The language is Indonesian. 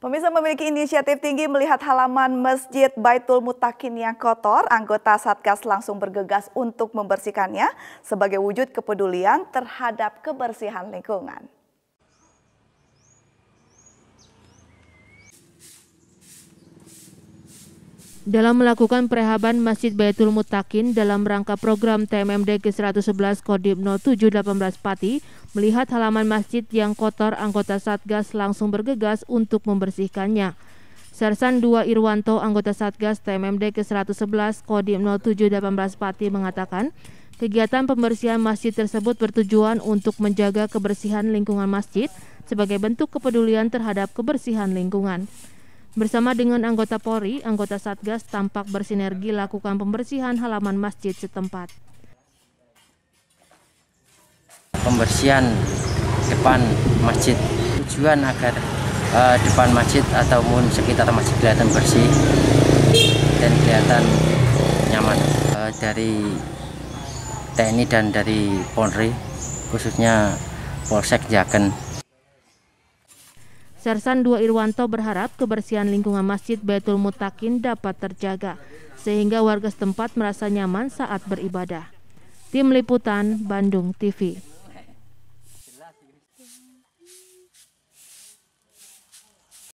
Pemirsa memiliki inisiatif tinggi melihat halaman Masjid Baitul Mutakin yang kotor, anggota Satgas langsung bergegas untuk membersihkannya sebagai wujud kepedulian terhadap kebersihan lingkungan. Dalam melakukan perehaban Masjid Baitul Mutakin dalam rangka program TMMD ke-111 Kodim 0718 Pati, Melihat halaman masjid yang kotor, anggota Satgas langsung bergegas untuk membersihkannya. Sersan 2 Irwanto, anggota Satgas TMMD ke-111 Kodim 0718 Pati mengatakan, kegiatan pembersihan masjid tersebut bertujuan untuk menjaga kebersihan lingkungan masjid sebagai bentuk kepedulian terhadap kebersihan lingkungan. Bersama dengan anggota Polri, anggota Satgas tampak bersinergi lakukan pembersihan halaman masjid setempat pembersihan depan masjid tujuan agar uh, depan masjid ataupun sekitar masjid kelihatan bersih dan kelihatan nyaman uh, dari TNI dan dari Polri khususnya Polsek Jaken Sersan 2 Irwanto berharap kebersihan lingkungan Masjid Baitul Mutakin dapat terjaga sehingga warga setempat merasa nyaman saat beribadah. Tim Liputan Bandung TV